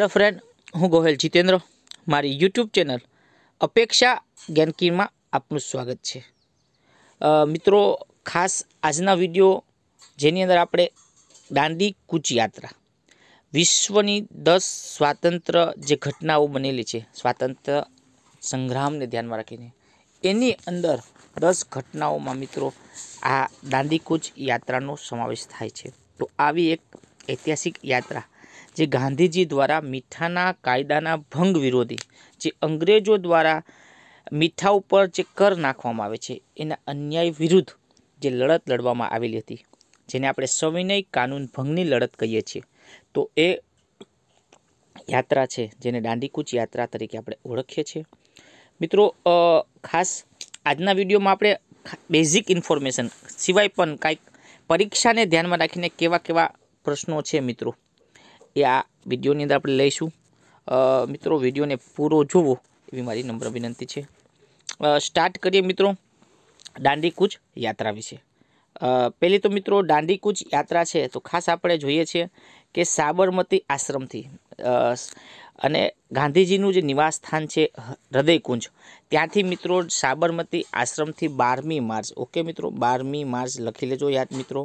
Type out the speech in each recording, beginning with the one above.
hello friend હું ગોહેલ જીતેન્દ્ર મારી YouTube channel અપેક્ષા ગેનકીમાં આપનું સ્વાગત છે મિત્રો ખાસ આજના વિડીયો જેની અંદર આપણે દાંડી કૂચ યાત્રા વિશ્વની દસ સ્વાતંત્ર જે ઘટનાઓ બનેલી છે સ્વાતંત્ર સંગ્રામને ધ્યાનમાં રાખીને એની અંદર દસ ઘટનાઓમાં મિત્રો આ દાંડી કૂચ યાત્રાનો સમાવેશ થાય છે તો આવી એક ઐતિહાસિક યાત્રા જે ગાંધીજી દ્વારા મીઠાના કાયદાના ભંગ વિરોધી જે અંગ્રેજો દ્વારા મીઠા ઉપર જે કર નાખવામાં આવે છે એના અન્યાય વિરુદ્ધ જે લડત લડવામાં આવેલી હતી જેને આપણે સવિનય કાનૂન ભંગની લડત કહીએ છીએ તો એ યાત્રા છે જેને દાંડીકૂચ યાત્રા તરીકે આપણે ઓળખીએ છીએ મિત્રો ખાસ આજના વિડીયોમાં આપણે બેઝિક ઇન્ફોર્મેશન સિવાય પણ કાંઈક પરીક્ષાને ધ્યાનમાં રાખીને કેવા કેવા પ્રશ્નો છે મિત્રો એ આ વિડીયોની અંદર આપણે લઈશું મિત્રો વિડીયોને પૂરો જોવો એવી મારી નમ્ર વિનંતી છે સ્ટાર્ટ કરીએ મિત્રો દાંડીકૂચ યાત્રા વિશે પહેલી તો મિત્રો દાંડી કૂચ યાત્રા છે તો ખાસ આપણે જોઈએ છીએ કે સાબરમતી આશ્રમથી અને ગાંધીજીનું જે નિવાસ સ્થાન છે હૃદયકુંજ ત્યાંથી મિત્રો સાબરમતી આશ્રમથી બારમી માર્ચ ઓકે મિત્રો બારમી માર્ચ લખી લેજો યાદ મિત્રો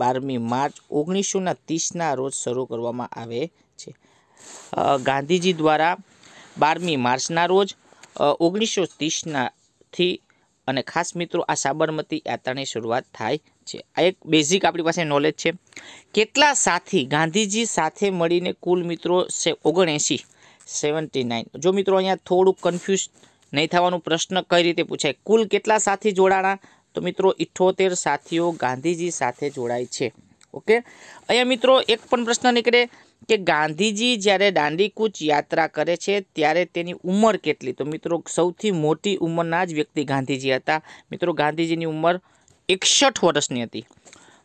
બારમી માર્ચ ઓગણીસોના ત્રીસના રોજ શરૂ કરવામાં આવે છે ગાંધીજી દ્વારા બારમી માર્ચના રોજ ઓગણીસો ત્રીસનાથી અને ખાસ મિત્રો આ સાબરમતી યાત્રાની શરૂઆત થાય છે આ એક બેઝિક આપણી પાસે નોલેજ છે કેટલા સાથી ગાંધીજી સાથે મળીને કુલ મિત્રો છે ઓગણએંશી સેવન્ટી નાઇન જો મિત્રો અહીંયા થોડુંક કન્ફ્યુઝ નહીં થવાનું પ્રશ્ન કઈ રીતે પૂછાય કુલ કેટલા સાથી જોડાણા તો મિત્રો ઇઠ્ઠોતેર સાથીઓ ગાંધીજી સાથે જોડાય છે ઓકે અહીંયા મિત્રો એક પણ પ્રશ્ન નીકળે કે ગાંધીજી જ્યારે દાંડીકૂચ યાત્રા કરે છે ત્યારે તેની ઉંમર કેટલી તો મિત્રો સૌથી મોટી ઉંમરના જ વ્યક્તિ ગાંધીજી હતા મિત્રો ગાંધીજીની ઉંમર એકસઠ વર્ષની હતી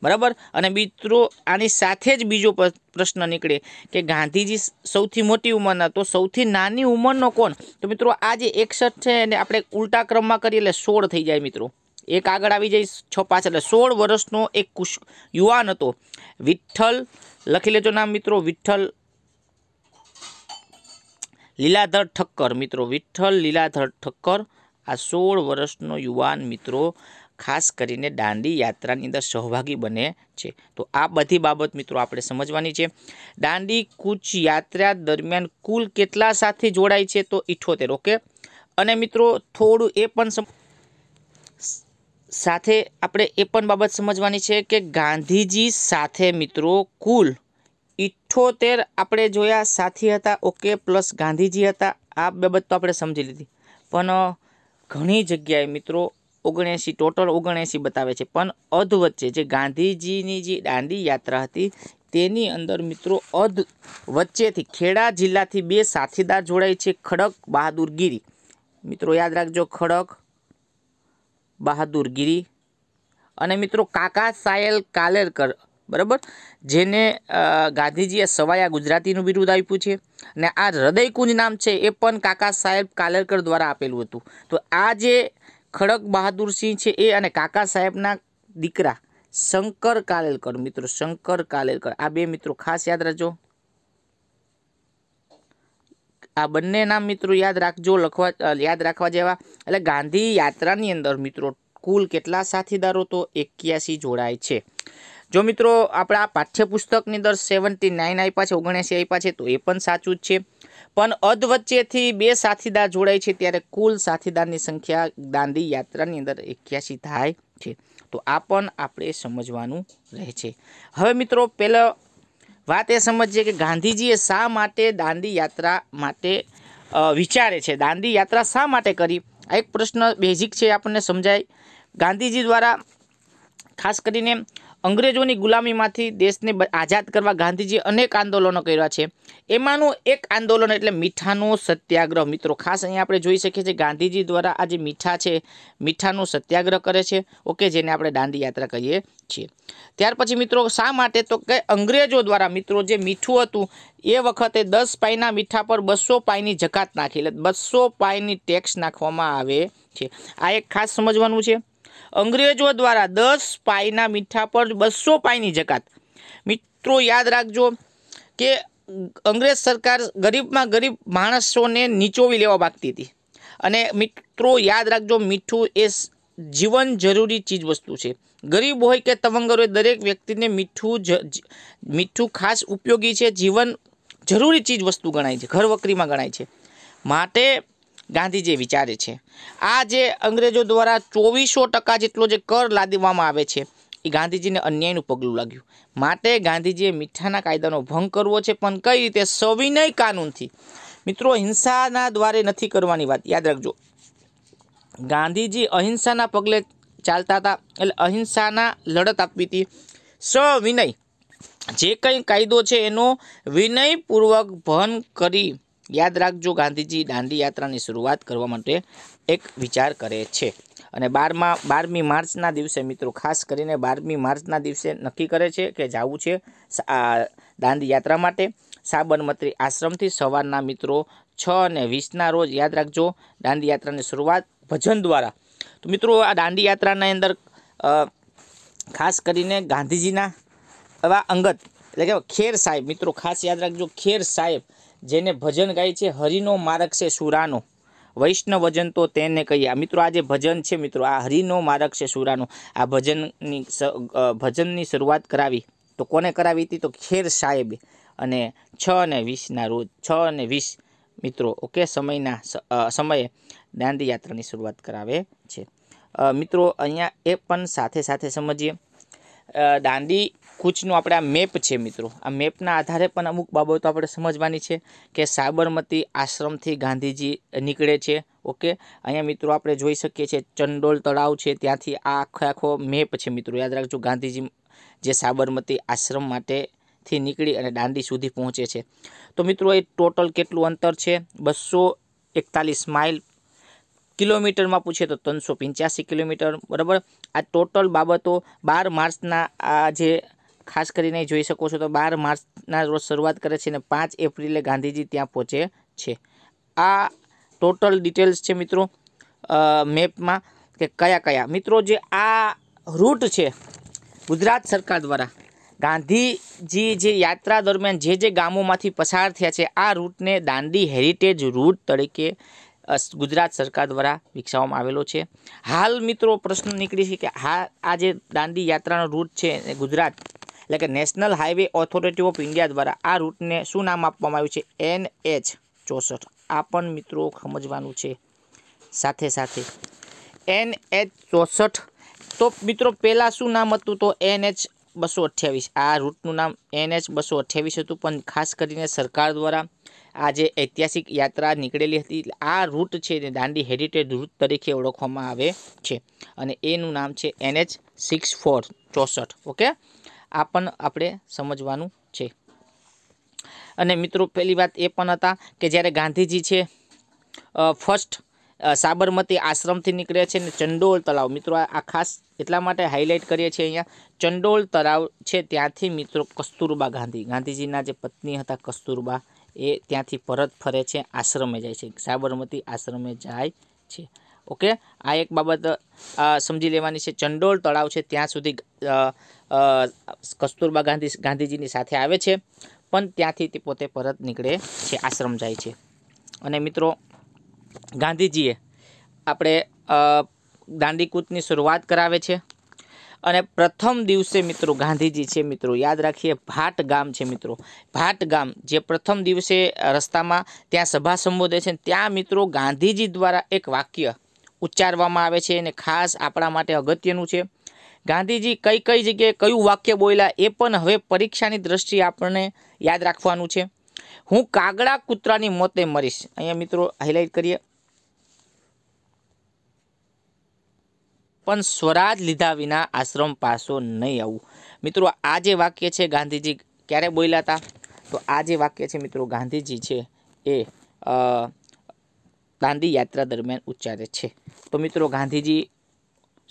બરાબર અને મિત્રો આની સાથે જ બીજો પ્રશ્ન નીકળે કે ગાંધીજી સૌથી મોટી ઉંમરના તો સૌથી નાની ઉંમરનો કોણ તો મિત્રો આ જે એકસઠ છે એને આપણે ઉલટા ક્રમમાં કરીએ એટલે સોળ થઈ જાય મિત્રો એક આગળ આવી જઈશ છ પાંચ એટલે સોળ વર્ષનો એક કુશ યુવાન હતો વિઠ્ઠલ લખી લેજો નામ મિત્રો વિઠ્ઠલ લીલાધર ઠક્કર મિત્રો વિઠ્ઠલ લીલાધર ઠક્કર આ સોળ વર્ષનો યુવાન મિત્રો ખાસ કરીને દાંડી યાત્રાની અંદર સહભાગી બને છે તો આ બધી બાબત મિત્રો આપણે સમજવાની છે દાંડી કૂચ યાત્રા દરમિયાન કુલ કેટલા સાથે જોડાય છે તો ઇઠોતેર ઓકે અને મિત્રો થોડું એ પણ સમ સાથે આપણે એ પણ બાબત સમજવાની છે કે ગાંધીજી સાથે મિત્રો કુલ ઇઠ્ઠોતેર આપણે જોયા સાથી હતા ઓકે પ્લસ ગાંધીજી હતા આ બાબત તો આપણે સમજી લીધી પણ ઘણી જગ્યાએ મિત્રો ઓગણએંસી ટોટલ ઓગણએંસી બતાવે છે પણ અધ વચ્ચે જે ગાંધીજીની જે દાંડી યાત્રા હતી તેની અંદર મિત્રો અધ વચ્ચેથી ખેડા જિલ્લાથી બે સાથીદાર જોડાય છે ખડક બહાદુર બહાદુરગીરી મિત્રો યાદ રાખજો ખડક બહાદુર બહાદુરગીરી અને મિત્રો કાકા સાયલ કાલેરકર બરાબર જેને ગાંધીજીએ સવાયા ગુજરાતીનું બિરુદ આપ્યું છે અને આ હૃદયકુંજ નામ છે એ પણ કાકા સાહેબ કાલેરકર દ્વારા આપેલું હતું તો આ જે ખડક બહાદુરસિંહ છે એ અને કાકા સાહેબના દીકરા શંકર કાલેલકર મિત્રો શંકર કાલેલકર આ બે મિત્રો ખાસ યાદ રાખજો આ બંને નામ મિત્રો યાદ રાખજો લખવા યાદ રાખવા જેવા એટલે ગાંધી યાત્રાની અંદર મિત્રો કુલ કેટલા સાથીદારો તો એક્યાસી જોડાય છે જો મિત્રો આપણા પાઠ્યપુસ્તકની અંદર સેવન્ટી નાઇન આપ્યા છે ઓગણએંસી આપ્યા છે તો એ પણ સાચું જ છે પણ અધ વચ્ચેથી બે સાથીદાર જોડાય છે ત્યારે કુલ સાથીદારની સંખ્યા દાંડી યાત્રાની અંદર એક્યાસી થાય છે તો આ પણ આપણે સમજવાનું રહે છે હવે મિત્રો પહેલાં વાત એ સમજીએ કે ગાંધીજીએ શા માટે દાંડી યાત્રા માટે વિચારે છે દાંડી યાત્રા શા માટે કરી આ એક પ્રશ્ન બેઝિક છે આપણને સમજાય ગાંધીજી દ્વારા ખાસ કરીને અંગ્રેજોની ગુલામીમાંથી દેશને આઝાદ કરવા ગાંધીજીએ અનેક આંદોલનો કર્યા છે એમાંનું એક આંદોલન એટલે મીઠાનો સત્યાગ્રહ મિત્રો ખાસ અહીંયા આપણે જોઈ શકીએ છીએ ગાંધીજી દ્વારા આ જે મીઠા છે મીઠાનો સત્યાગ્રહ કરે છે ઓકે જેને આપણે દાંડી યાત્રા કહીએ છીએ ત્યાર પછી મિત્રો શા માટે તો કે અંગ્રેજો દ્વારા મિત્રો જે મીઠું હતું એ વખતે દસ પાઈના મીઠા પર બસો પાઈની જકાત નાખી એટલે બસો પાઈની ટેક્સ નાખવામાં આવે છે આ એક ખાસ સમજવાનું છે અંગ્રેજો દ્વારા દસ પાઈના મીઠા પર બસો પાઈની જકાત મિત્રો યાદ રાખજો કે અંગ્રેજ સરકાર ગરીબમાં ગરીબ માણસોને નીચોવી લેવા માગતી હતી અને મિત્રો યાદ રાખજો મીઠું એ જીવન જરૂરી ચીજ વસ્તુ છે ગરીબ હોય કે તવંગર હોય દરેક વ્યક્તિને મીઠું જ મીઠું ખાસ ઉપયોગી છે જીવન જરૂરી ચીજ વસ્તુ ગણાય છે ઘર વકરીમાં ગણાય છે માટે ગાંધીજી વિચારે છે આ જે અંગ્રેજો દ્વારા ચોવીસો ટકા જેટલો જે કર લાદવામાં આવે છે એ ગાંધીજીને અન્યાયનું પગલું લાગ્યું માટે ગાંધીજીએ મીઠાના કાયદાનો ભંગ કરવો છે પણ કઈ રીતે સવિનય કાનૂનથી મિત્રો હિંસાના દ્વારે નથી કરવાની વાત યાદ રાખજો ગાંધીજી અહિંસાના પગલે ચાલતા હતા એટલે અહિંસાના લડત આપવી હતી સવિનય જે કંઈ કાયદો છે એનો વિનયપૂર્વક ભંગ કરી યાદ રાખજો ગાંધીજી દાંડી યાત્રાની શરૂઆત કરવા માટે એક વિચાર કરે છે અને બારમા બારમી માર્ચના દિવસે મિત્રો ખાસ કરીને બારમી માર્ચના દિવસે નક્કી કરે છે કે જવું છે દાંડી યાત્રા માટે સાબરમતી આશ્રમથી સવારના મિત્રો છ અને વીસના રોજ યાદ રાખજો દાંડી યાત્રાની શરૂઆત ભજન દ્વારા તો મિત્રો આ દાંડી યાત્રાની અંદર ખાસ કરીને ગાંધીજીના એવા અંગત એટલે કે ખેર સાહેબ મિત્રો ખાસ યાદ રાખજો ખેર સાહેબ જેને ભજન ગાય છે હરિનો મારક છે સુરાનો વૈષ્ણવ ભજન તો તેને કહીએ મિત્રો આ જે ભજન છે મિત્રો આ હરિનો મારક છે સુરાનો આ ભજનની ભજનની શરૂઆત કરાવી તો કોને કરાવી હતી તો ખેર સાહેબે અને છ અને વીસના રોજ છ અને વીસ મિત્રો ઓકે સમયના સમયે દાંડી યાત્રાની શરૂઆત કરાવે છે મિત્રો અહીંયા એ પણ સાથે સાથે સમજીએ દાંડી કૂચનો આપણે આ મેપ છે મિત્રો આ મેપના આધારે પણ અમુક બાબતો આપણે સમજવાની છે કે સાબરમતી આશ્રમથી ગાંધીજી નીકળે છે ઓકે અહીંયા મિત્રો આપણે જોઈ શકીએ છીએ ચંડોલ તળાવ છે ત્યાંથી આ આખો આખો મેપ છે મિત્રો યાદ રાખજો ગાંધીજી જે સાબરમતી આશ્રમ માટેથી નીકળી અને દાંડી સુધી પહોંચે છે તો મિત્રો એ ટોટલ કેટલું અંતર છે બસો એકતાલીસ માઇલ કિલોમીટરમાં પૂછે તો ત્રણસો પંચ્યાસી કિલોમીટર બરાબર આ ટોટલ બાબતો બાર માર્ચના આ જે ખાસ કરીને જોઈ શકો છો તો બાર માર્ચના રોજ શરૂઆત કરે છે અને પાંચ એપ્રિલે ગાંધીજી ત્યાં પહોંચે છે આ ટોટલ ડિટેલ્સ છે મિત્રો મેપમાં કે કયા કયા મિત્રો જે આ રૂટ છે ગુજરાત સરકાર દ્વારા ગાંધીજી જે યાત્રા દરમિયાન જે જે ગામોમાંથી પસાર થયા છે આ રૂટને દાંડી હેરિટેજ રૂટ તરીકે ગુજરાત સરકાર દ્વારા વિકસાવવામાં આવેલો છે હાલ મિત્રો પ્રશ્ન નીકળી છે કે હા આ જે દાંડી યાત્રાનો રૂટ છે ગુજરાત એટલે કે national highway authority of India દ્વારા આ રૂટને શું નામ આપવામાં આવ્યું છે એન એચ ચોસઠ આ પણ મિત્રો સમજવાનું છે સાથે સાથે એન એચ ચોસઠ તો મિત્રો પહેલાં શું નામ હતું તો એન એચ બસો અઠ્યાવીસ આ રૂટનું નામ એન એચ બસો અઠ્યાવીસ હતું પણ ખાસ કરીને સરકાર દ્વારા આ જે ઐતિહાસિક યાત્રા નીકળેલી હતી આ રૂટ છે તે દાંડી હેરિટેજ રૂટ તરીકે ઓળખવામાં આવે છે અને એનું નામ છે એન એચ સિક્સ ફોર ચોસઠ ઓકે આ પણ આપણે સમજવાનું છે અને મિત્રો પહેલી વાત એ પણ હતા કે જ્યારે ગાંધીજી છે ફર્સ્ટ સાબરમતી આશ્રમથી નીકળે છે ને ચંડોળ તળાવ મિત્રો આ ખાસ એટલા માટે હાઇલાઇટ કરીએ છીએ અહીંયા ચંડોળ તળાવ છે ત્યાંથી મિત્રો કસ્તુરબા ગાંધી ગાંધીજીના જે પત્ની હતા કસ્તુરબા એ ત્યાંથી પરત ફરે છે આશ્રમે જાય છે સાબરમતી આશ્રમે જાય છે ઓકે આ એક બાબત સમજી લેવાની છે ચંડોળ તળાવ છે ત્યાં સુધી કસ્તુરબા ગાંધી ગાંધીજીની સાથે આવે છે પણ ત્યાંથી તે પોતે પરત નીકળે છે આશ્રમ જાય છે અને મિત્રો ગાંધીજીએ આપણે દાંડીકૂદની શરૂઆત કરાવે છે અને પ્રથમ દિવસે મિત્રો ગાંધીજી છે મિત્રો યાદ રાખીએ ભાટ ગામ છે મિત્રો ભાટ ગામ જે પ્રથમ દિવસે રસ્તામાં ત્યાં સભા સંબોધે છે ત્યાં મિત્રો ગાંધીજી દ્વારા એક વાક્ય ઉચ્ચારવામાં આવે છે અને ખાસ આપણા માટે અગત્યનું છે ગાંધીજી કઈ કઈ જગ્યાએ કયું વાક્ય બોલ્યા એ પણ હવે પરીક્ષાની દ્રષ્ટિએ આપણને યાદ રાખવાનું છે હું કાગડા કૂતરાની મોતે મરીશ અહીંયા મિત્રો હાઇલાઇટ કરીએ પણ સ્વરાજ લીધા વિના આશ્રમ પાસો નહીં આવું મિત્રો આ જે વાક્ય છે ગાંધીજી ક્યારે બોલ્યા હતા તો આ જે વાક્ય છે મિત્રો ગાંધીજી છે એ દાંડી યાત્રા દરમિયાન ઉચ્ચારે છે તો મિત્રો ગાંધીજી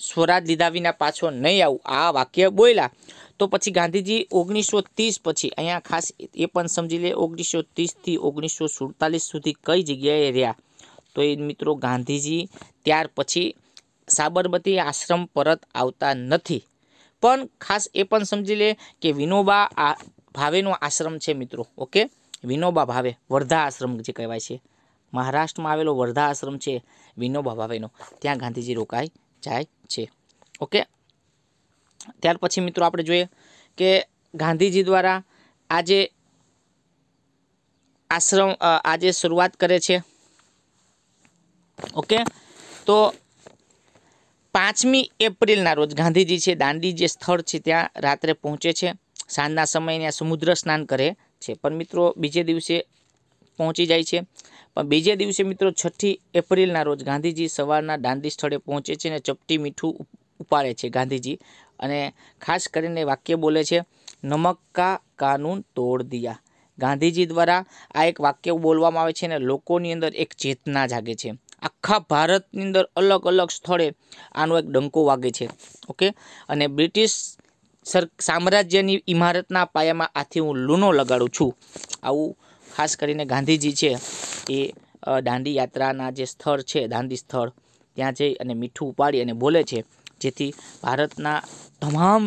સ્વરાજ લીધા વિના પાછો નહીં આવું આ વાક્ય બોલ્યા તો પછી ગાંધીજી ઓગણીસો ત્રીસ પછી અહીંયા ખાસ એ પણ સમજી લે ઓગણીસો ત્રીસથી ઓગણીસો સુડતાલીસ સુધી કઈ જગ્યાએ રહ્યા તો એ મિત્રો ગાંધીજી ત્યાર પછી સાબરમતી આશ્રમ પરત આવતા નથી પણ ખાસ એ પણ સમજી લે કે વિનોબા આ ભાવેનો આશ્રમ છે મિત્રો ઓકે વિનોબા ભાવે વર્ધા આશ્રમ જે કહેવાય છે મહારાષ્ટ્રમાં આવેલો વર્ધા આશ્રમ છે વિનોબા ભાવેનો ત્યાં ગાંધીજી રોકાઈ જાય છે ઓકે ત્યાર પછી મિત્રો આપણે જોઈએ કે ગાંધીજી દ્વારા આજે આશ્રમ આજે શરૂઆત કરે છે ઓકે તો પાંચમી એપ્રિલના રોજ ગાંધીજી છે દાંડી જે સ્થળ છે ત્યાં રાત્રે પહોંચે છે સાંજના સમયે ત્યાં સમુદ્ર સ્નાન કરે છે પણ મિત્રો બીજે દિવસે પહોંચી જાય છે પણ બીજે દિવસે મિત્રો છઠ્ઠી એપ્રિલના રોજ ગાંધીજી સવારના દાંડી સ્થળે પહોંચે છે અને ચપટી મીઠું ઉપાડે છે ગાંધીજી અને ખાસ કરીને વાક્ય બોલે છે નમક્કા કા કાનૂન તોડ દિયા ગાંધીજી દ્વારા આ એક વાક્ય બોલવામાં આવે છે અને લોકોની અંદર એક ચેતના જાગે છે આખા ભારતની અંદર અલગ અલગ સ્થળે આનો એક ડંકો વાગે છે ઓકે અને બ્રિટિશ સર સામ્રાજ્યની ઇમારતના પાયામાં આથી હું લૂનો લગાડું છું આવું ખાસ કરીને ગાંધીજી છે એ દાંડી યાત્રાના જે સ્થળ છે દાંડી સ્થળ ત્યાં જઈ અને મીઠું ઉપાડી અને બોલે છે જેથી ભારતના તમામ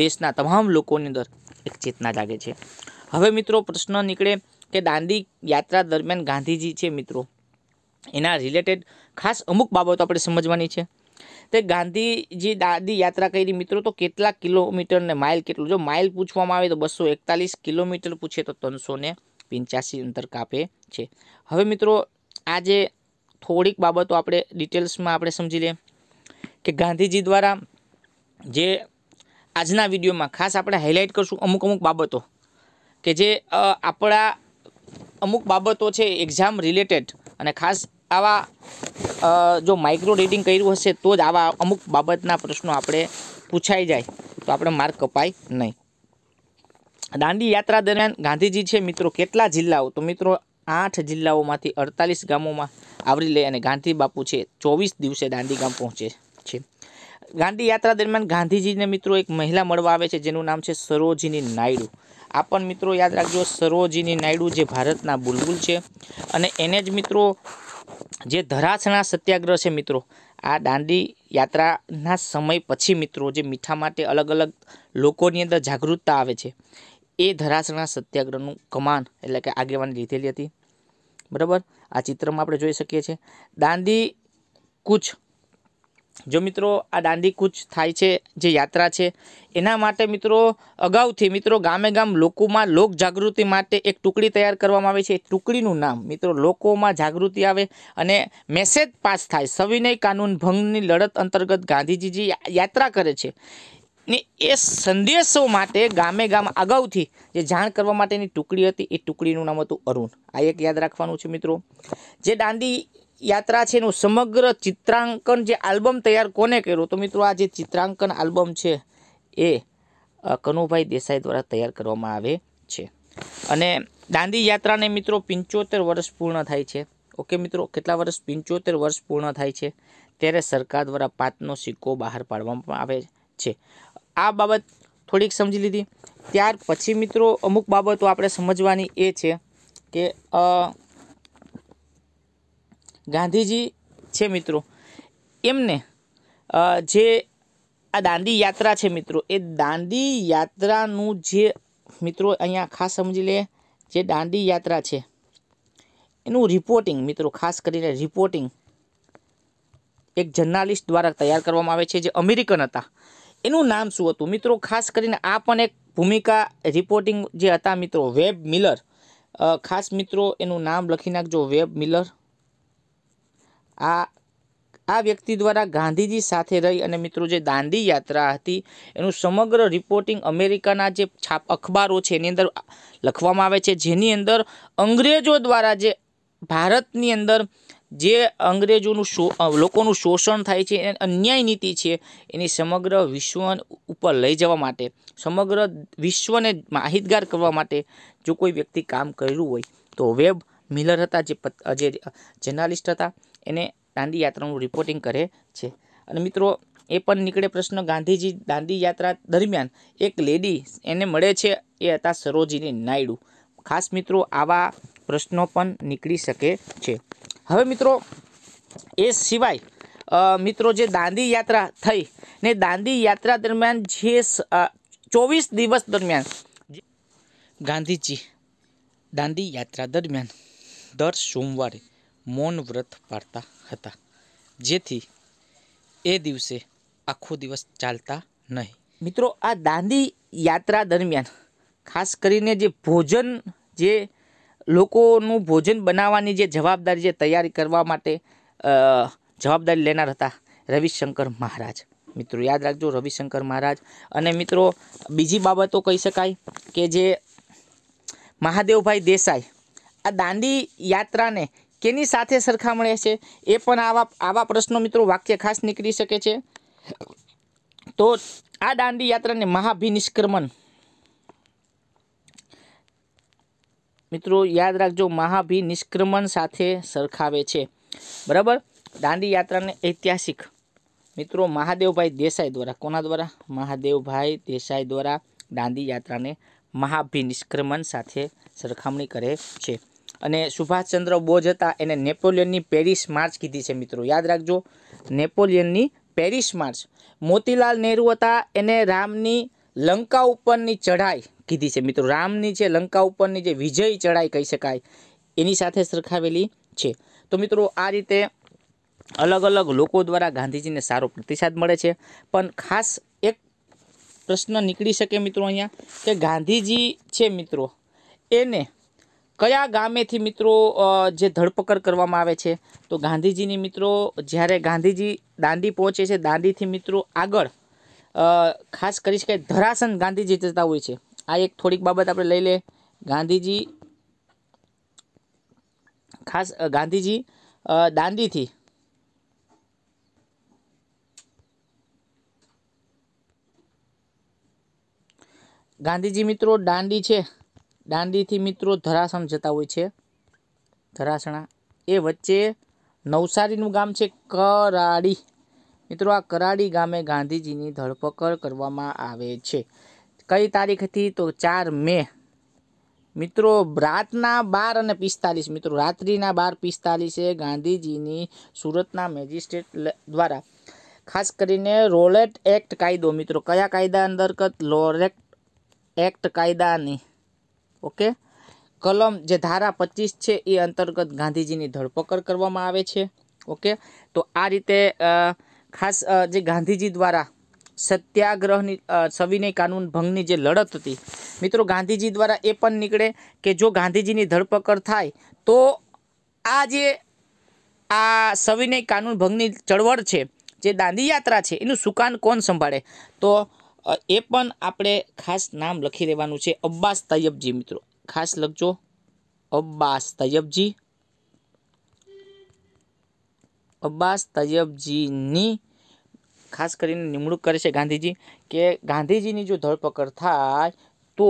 દેશના તમામ લોકોની અંદર એક ચેતના જાગે છે હવે મિત્રો પ્રશ્ન નીકળે કે દાંડી યાત્રા દરમિયાન ગાંધીજી છે મિત્રો એના રિલેટેડ ખાસ અમુક બાબતો આપણે સમજવાની છે તે ગાંધીજી દાંડી યાત્રા કરી મિત્રો તો કેટલા કિલોમીટર ને માઇલ કેટલું જો માઇલ પૂછવામાં આવે તો બસો એકતાલીસ કિલોમીટર પૂછે તો ત્રણસો ને પંચ્યાસી અંતર કાપે છે હવે મિત્રો આજે થોડીક બાબતો આપણે ડિટેલ્સમાં આપણે સમજી લઈએ કે ગાંધીજી દ્વારા જે આજના વિડીયોમાં ખાસ આપણે હાઇલાઇટ કરશું અમુક અમુક બાબતો કે જે આપણા અમુક બાબતો છે એક્ઝામ રિલેટેડ અને ખાસ આવા જો માઇક્રો રીડિંગ કર્યું હશે તો જ આવા અમુક બાબતના પ્રશ્નો આપણે પૂછાઈ જાય તો આપણે માર્ક કપાય નહીં દાંડી યાત્રા દરમિયાન ગાંધીજી છે મિત્રો કેટલા જિલ્લાઓ તો મિત્રો આઠ જિલ્લાઓમાંથી અડતાલીસ ગામોમાં આવરી લે અને ગાંધી બાપુ છે ચોવીસ દિવસે દાંડી ગામ પહોંચે છે ગાંધી યાત્રા દરમિયાન ગાંધીજીને મિત્રો એક મહિલા મળવા આવે છે જેનું નામ છે સરોજીની નાયડુ આ પણ મિત્રો યાદ રાખજો સરોજીની નાયડુ જે ભારતના બુલબુલ છે અને એને જ મિત્રો જે ધરાસણા સત્યાગ્રહ છે મિત્રો આ દાંડી યાત્રાના સમય પછી મિત્રો જે મીઠા માટે અલગ અલગ લોકોની અંદર જાગૃતતા આવે છે એ ધરાસણા સત્યાગ્રહનું કમાન એટલે કે આગેવાની લીધેલી હતી બરાબર આ ચિત્રમાં આપણે જોઈ શકીએ છીએ દાંડી કૂચ જો મિત્રો આ દાંડી કૂચ થાય છે જે યાત્રા છે એના માટે મિત્રો અગાઉથી મિત્રો ગામે ગામ લોકોમાં લોક જાગૃતિ માટે એક ટુકડી તૈયાર કરવામાં આવે છે એ ટુકડીનું નામ મિત્રો લોકોમાં જાગૃતિ આવે અને મેસેજ પાસ થાય સવિનય કાનૂન ભંગની લડત અંતર્ગત ગાંધીજી યાત્રા કરે છે ને એ સંદેશો માટે ગામે ગામ અગાઉથી જે જાણ કરવા માટેની ટુકડી હતી એ ટુકડીનું નામ હતું અરુણ આ એક યાદ રાખવાનું છે મિત્રો જે દાંડી યાત્રા છે એનું સમગ્ર ચિત્રાંકન જે આલ્બમ તૈયાર કોને કર્યું તો મિત્રો આ જે ચિત્રાંકન આલ્બમ છે એ કનુભાઈ દેસાઈ દ્વારા તૈયાર કરવામાં આવે છે અને દાંડી યાત્રાને મિત્રો પંચોતેર વર્ષ પૂર્ણ થાય છે ઓકે મિત્રો કેટલા વર્ષ પંચોતેર વર્ષ પૂર્ણ થાય છે ત્યારે સરકાર દ્વારા પાંચનો સિક્કો બહાર પાડવામાં આવે છે આ બાબત થોડીક સમજી લીધી ત્યાર પછી મિત્રો અમુક બાબતો આપણે સમજવાની એ છે કે ગાંધીજી છે મિત્રો એમને જે આ દાંડી યાત્રા છે મિત્રો એ દાંડી યાત્રાનું જે મિત્રો અહીંયા ખાસ સમજી લે જે દાંડી યાત્રા છે એનું રિપોર્ટિંગ મિત્રો ખાસ કરીને રિપોર્ટિંગ એક જર્નાલિસ્ટ દ્વારા તૈયાર કરવામાં આવે છે જે અમેરિકન હતા એનું નામ શું હતું મિત્રો ખાસ કરીને આ પણ એક ભૂમિકા રિપોર્ટિંગ જે હતા મિત્રો વેબ મિલર ખાસ મિત્રો એનું નામ લખી નાખજો વેબ મિલર આ આ વ્યક્તિ દ્વારા ગાંધીજી સાથે રહી અને મિત્રો જે દાંડી યાત્રા હતી એનું સમગ્ર રિપોર્ટિંગ અમેરિકાના જે છાપ અખબારો છે એની અંદર લખવામાં આવે છે જેની અંદર અંગ્રેજો દ્વારા જે ભારતની અંદર જે અંગ્રેજોનું શો લોકોનું શોષણ થાય છે અને અન્યાય નીતિ છે એની સમગ્ર વિશ્વ ઉપર લઈ જવા માટે સમગ્ર વિશ્વને માહિતગાર કરવા માટે જો કોઈ વ્યક્તિ કામ કરેલું હોય તો વેબ મિલર હતા જે જે જર્નાલિસ્ટ હતા એને દાંડી યાત્રાનું રિપોર્ટિંગ કરે છે અને મિત્રો એ પણ નીકળે પ્રશ્ન ગાંધીજી દાંડી યાત્રા દરમિયાન એક લેડી એને મળે છે એ હતા સરોજીની નાયડુ ખાસ મિત્રો આવા પ્રશ્નો પણ નીકળી શકે છે હવે મિત્રો એ સિવાય મિત્રો જે દાંડી યાત્રા થઈ ને દાંડી યાત્રા દરમિયાન જે ચોવીસ દિવસ દરમિયાન ગાંધીજી દાંડી યાત્રા દરમિયાન દર સોમવારે મૌન વ્રત પાડતા હતા જેથી એ દિવસે આખો દિવસ ચાલતા નહીં મિત્રો આ દાંડી યાત્રા દરમિયાન ખાસ કરીને જે ભોજન જે લોકોનું ભોજન બનાવવાની જે જવાબદારી જે તૈયારી કરવા માટે જવાબદારી લેનાર હતા રવિશંકર મહારાજ મિત્રો યાદ રાખજો રવિશંકર મહારાજ અને મિત્રો બીજી બાબતો કહી શકાય કે જે મહાદેવભાઈ દેસાઈ આ દાંડી યાત્રાને કેની સાથે સરખામણે છે એ પણ આવા આવા પ્રશ્નો મિત્રો વાક્ય ખાસ નીકળી શકે છે તો આ દાંડી યાત્રાને મહાભિનિષ્ક્રમણ મિત્રો યાદ રાખજો મહાભી નિષ્ક્રમણ સાથે સરખાવે છે બરાબર દાંડી યાત્રાને ઐતિહાસિક મિત્રો મહાદેવભાઈ દેસાઈ દ્વારા કોના દ્વારા મહાદેવભાઈ દેસાઈ દ્વારા દાંડી યાત્રાને મહાભી નિષ્ક્રમણ સાથે સરખામણી કરે છે અને સુભાષચંદ્ર બોઝ હતા એને નેપોલિયનની પેરિસ માર્ચ કીધી છે મિત્રો યાદ રાખજો નેપોલિયનની પેરિસ માર્ચ મોતીલાલ નહેરુ હતા એને રામની લંકા ઉપરની ચઢાઈ કીધી છે મિત્રો રામની જે લંકા ઉપરની જે વિજય ચડાઈ કહી શકાય એની સાથે સરખાવેલી છે તો મિત્રો આ રીતે અલગ અલગ લોકો દ્વારા ગાંધીજીને સારો પ્રતિસાદ મળે છે પણ ખાસ એક પ્રશ્ન નીકળી શકે મિત્રો અહીંયા કે ગાંધીજી છે મિત્રો એને કયા ગામેથી મિત્રો જે ધરપકડ કરવામાં આવે છે તો ગાંધીજીની મિત્રો જ્યારે ગાંધીજી દાંડી પહોંચે છે દાંડીથી મિત્રો આગળ ખાસ કરી શકાય ધરાસન ગાંધીજી જતા હોય છે આ એક થોડીક બાબત આપણે લઈ લે ગાંધીજી ખાસ ગાંધીજી દાંડીથી ગાંધીજી મિત્રો દાંડી છે દાંડીથી મિત્રો ધરાસણ જતા હોય છે ધરાસણા એ વચ્ચે નવસારીનું ગામ છે કરાડી મિત્રો આ કરાડી ગામે ગાંધીજીની ધરપકડ કરવામાં આવે છે કઈ તારીખથી તો ચાર મે મિત્રો રાતના બાર અને પિસ્તાલીસ મિત્રો રાત્રિના બાર પિસ્તાલીસે ગાંધીજીની સુરતના મેજિસ્ટ્રેટ દ્વારા ખાસ કરીને રોલેટ એક્ટ કાયદો મિત્રો કયા કાયદા અંતર્ગત લોરેક્ટ એક્ટ કાયદાની ઓકે કલમ જે ધારા પચીસ છે એ અંતર્ગત ગાંધીજીની ધરપકડ કરવામાં આવે છે ઓકે તો આ રીતે ખાસ જે ગાંધીજી દ્વારા સત્યાગ્રહની સવિનય કાનૂન ભંગની જે લડત હતી મિત્રો ગાંધીજી દ્વારા એ પણ નીકળે કે જો ગાંધીજીની ધરપકડ થાય તો આ જે આ સવિનય કાનૂન ભંગની ચળવળ છે જે દાંડી યાત્રા છે એનું સુકાન કોણ સંભાળે તો એ પણ આપણે ખાસ નામ લખી દેવાનું છે અબ્બાસ તૈયબજી મિત્રો ખાસ લખજો અબ્બાસ તૈયબજી અબ્બાસ તૈયબજીની ખાસ કરીને નિમણૂક કરે છે ગાંધીજી કે ગાંધીજીની જો ધરપકડ થાય તો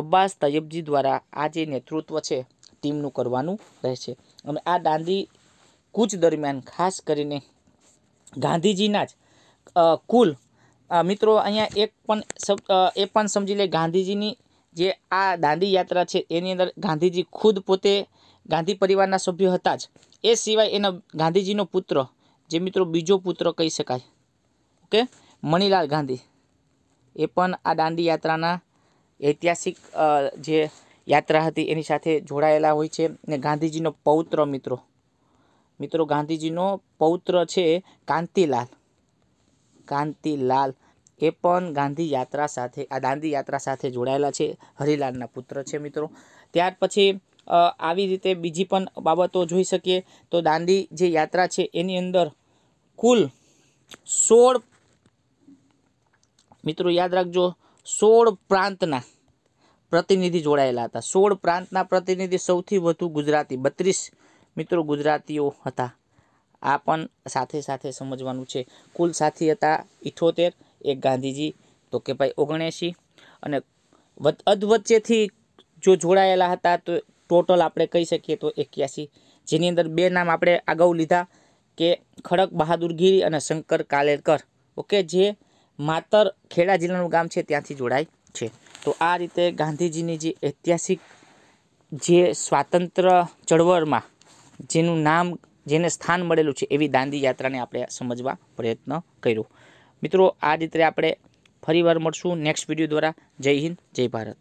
અબ્બાસ તૈયબજી દ્વારા આ જે નેતૃત્વ છે ટીમનું કરવાનું રહેશે અને આ દાંડી કૂચ દરમિયાન ખાસ કરીને ગાંધીજીના જ કુલ મિત્રો અહીંયા એક પણ એ પણ સમજી લે ગાંધીજીની જે આ દાંડી યાત્રા છે એની અંદર ગાંધીજી ખુદ પોતે ગાંધી પરિવારના સભ્યો હતા જ એ સિવાય એના ગાંધીજીનો પુત્ર જે મિત્રો બીજો પુત્ર કહી શકાય ઓકે મણિલાલ ગાંધી એ પણ આ દાંડી યાત્રાના ઐતિહાસિક જે યાત્રા હતી એની સાથે જોડાયેલા હોય છે ને ગાંધીજીનો પૌત્ર મિત્રો મિત્રો ગાંધીજીનો પૌત્ર છે કાંતિલાલ કાંતિલાલ એ પણ ગાંધી યાત્રા સાથે આ દાંડી યાત્રા સાથે જોડાયેલા છે હરિલાલના પુત્ર છે મિત્રો ત્યાર પછી આવી રીતે બીજી પણ બાબતો જોઈ શકીએ તો દાંડી જે યાત્રા છે એની અંદર કુલ સોળ મિત્રો યાદ રાખજો સોળ પ્રાંતના પ્રતિનિધિ જોડાયેલા હતા સોળ પ્રાંતના પ્રતિનિધિ સૌથી વધુ ગુજરાતી બત્રીસ મિત્રો ગુજરાતીઓ હતા આ પણ સાથે સાથે સમજવાનું છે કુલ સાથી હતા ઇઠોતેર એક ગાંધીજી તો કે ભાઈ ઓગણેસી અને અધવચ્ચેથી જો જોડાયેલા હતા તો ટોટલ આપણે કહી શકીએ તો એક્યાસી જેની અંદર બે નામ આપણે અગાઉ લીધા કે ખડક બહાદુર ગીરી અને શંકર કાલેરકર ઓકે જે માતર ખેડા જિલ્લાનું ગામ છે ત્યાંથી જોડાય છે તો આ રીતે ગાંધીજીની જે ઐતિહાસિક જે સ્વાતંત્ર ચળવળમાં જેનું નામ જેને સ્થાન મળેલું છે એવી દાંડી યાત્રાને આપણે સમજવા પ્રયત્ન કર્યો મિત્રો આ રીતે આપણે ફરીવાર મળશું નેક્સ્ટ વિડીયો દ્વારા જય હિન્દ જય ભારત